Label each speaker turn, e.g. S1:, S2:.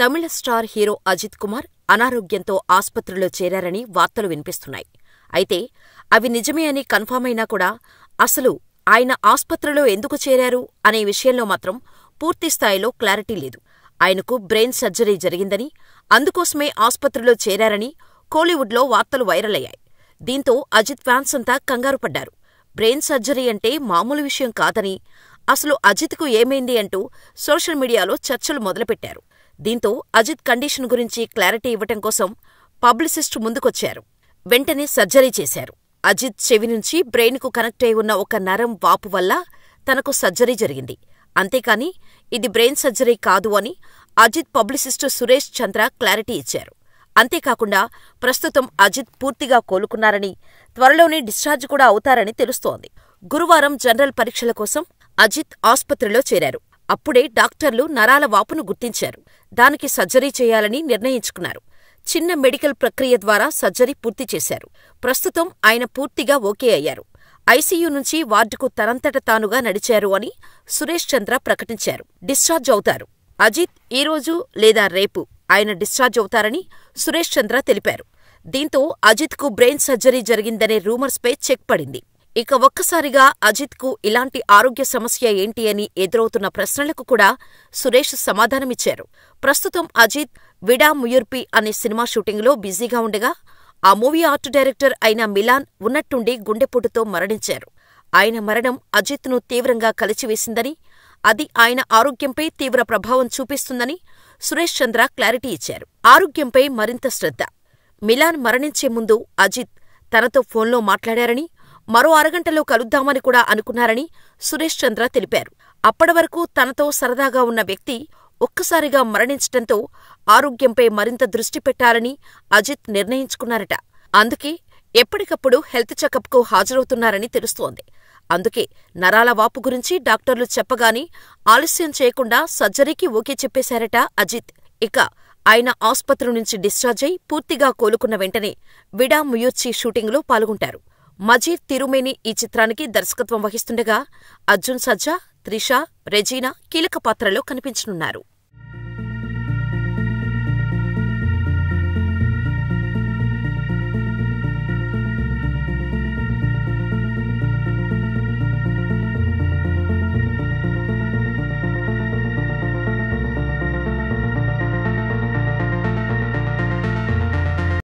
S1: తమిళ star hero Ajith Kumar అనారోగ్యంతో ఆస్పత్రిలో చేరారని వార్తలు వినిపిస్తున్నాయి. అయితే అవి నిజమే అని కన్ఫర్మ్ అయినా కూడా అసలు ఆయన ఆస్పత్రిలో ఎందుకు చేరారు అనే విషయంలో మాత్రం పూర్తిస్థాయిలో క్లారిటీ లేదు. ఆయనకు బ్రెయిన్ సర్జరీ జరిగిందని, అందుకోసమే ఆస్పత్రిలో చేరారని కోలీవుడ్లో వార్తలు వైరల్ అయ్యాయి. దీంతో అజిత్ ఫ్యాన్స్ అంతా కంగారుపడ్డారు. బ్రెయిన్ సర్జరీ అంటే మామూలు విషయం కాదని, అసలు అజిత్కు ఏమైంది అంటూ సోషల్ మీడియాలో చర్చలు మొదలుపెట్టారు. దీంతో అజిత్ కండిషన్ గురించి క్లారిటీ ఇవ్వటం కోసం పబ్లిసిస్ట్ ముందుకొచ్చారు వెంటనే సర్జరీ చేశారు అజిత్ చెవి నుంచి బ్రెయిన్కు కనెక్ట్ అయి ఉన్న ఒక నరం వాపు వల్ల తనకు సర్జరీ జరిగింది అంతేకాని ఇది బ్రెయిన్ సర్జరీ కాదు అని అజిత్ పబ్లిసిస్టు సురేష్ చంద్ర క్లారిటీ ఇచ్చారు అంతేకాకుండా ప్రస్తుతం అజిత్ పూర్తిగా కోలుకున్నారని త్వరలోనే డిశ్చార్జ్ కూడా అవుతారని తెలుస్తోంది గురువారం జనరల్ పరీక్షల కోసం అజిత్ ఆస్పత్రిలో చేరారు అప్పుడే డాక్టర్లు నరాల వాపును గుర్తించారు దానికి సర్జరీ చేయాలని నిర్ణయించుకున్నారు చిన్న మెడికల్ ప్రక్రియ ద్వారా సర్జరీ పూర్తి చేశారు ప్రస్తుతం ఆయన పూర్తిగా ఓకే అయ్యారు ఐసీయూ నుంచి వార్డుకు తనంతట తానుగా నడిచారు అని సురేష్ చంద్ర ప్రకటించారు డిశ్చార్జ్ అవుతారు అజిత్ ఈరోజు లేదా రేపు ఆయన డిశ్చార్జ్ అవుతారని సురేష్ చంద్ర తెలిపారు దీంతో అజిత్కు బ్రెయిన్ సర్జరీ జరిగిందనే రూమర్స్పై చెక్ పడింది ఇక ఒక్కసారిగా అజిత్కు ఇలాంటి ఆరోగ్య సమస్య ఏంటి అని ఎదురవుతున్న ప్రశ్నలకు కూడా సురేష్ సమాధానమిచ్చారు ప్రస్తుతం అజిత్ విడా ముయుర్పి అనే సినిమా షూటింగ్లో బిజీగా ఉండగా ఆ మూవీ ఆర్ట్ డైరెక్టర్ అయిన మిలాన్ ఉన్నట్టుండి గుండెపోటుతో మరణించారు ఆయన మరణం అజిత్ను తీవ్రంగా కలిచివేసిందని అది ఆయన ఆరోగ్యంపై తీవ్ర ప్రభావం చూపిస్తుందని సురేష్ చంద్ర క్లారిటీ ఇచ్చారు ఆరోగ్యంపై మరింత శ్రద్ధ మిలాన్ మరణించే ముందు అజిత్ తనతో ఫోన్లో మాట్లాడారని మరో అరగంటలో కలుద్దామని కూడా అనుకున్నారని సురేష్ చంద్ర తెలిపారు అప్పటివరకు తనతో సరదాగా ఉన్న వ్యక్తి ఒక్కసారిగా మరణించటంతో ఆరోగ్యంపై మరింత దృష్టి పెట్టాలని అజిత్ నిర్ణయించుకున్నారట అందుకే ఎప్పటికప్పుడు హెల్త్ చెకప్కు హాజరవుతున్నారని తెలుస్తోంది అందుకే నరాల వాపు గురించి డాక్టర్లు చెప్పగానే ఆలస్యం చేయకుండా సర్జరీకి ఓకే చెప్పేశారట అజిత్ ఇక ఆయన ఆస్పత్రి నుంచి డిశ్చార్జ్ అయి పూర్తిగా కోలుకున్న వెంటనే విడా ముయూర్చి షూటింగ్లో పాల్గొంటారు మజీద్ తిరుమేని ఈ చిత్రానికి దర్శకత్వం వహిస్తుండగా అర్జున్ సజ్జా త్రిష రెజీనా కీలక పాత్రల్లో కనిపించనున్నారు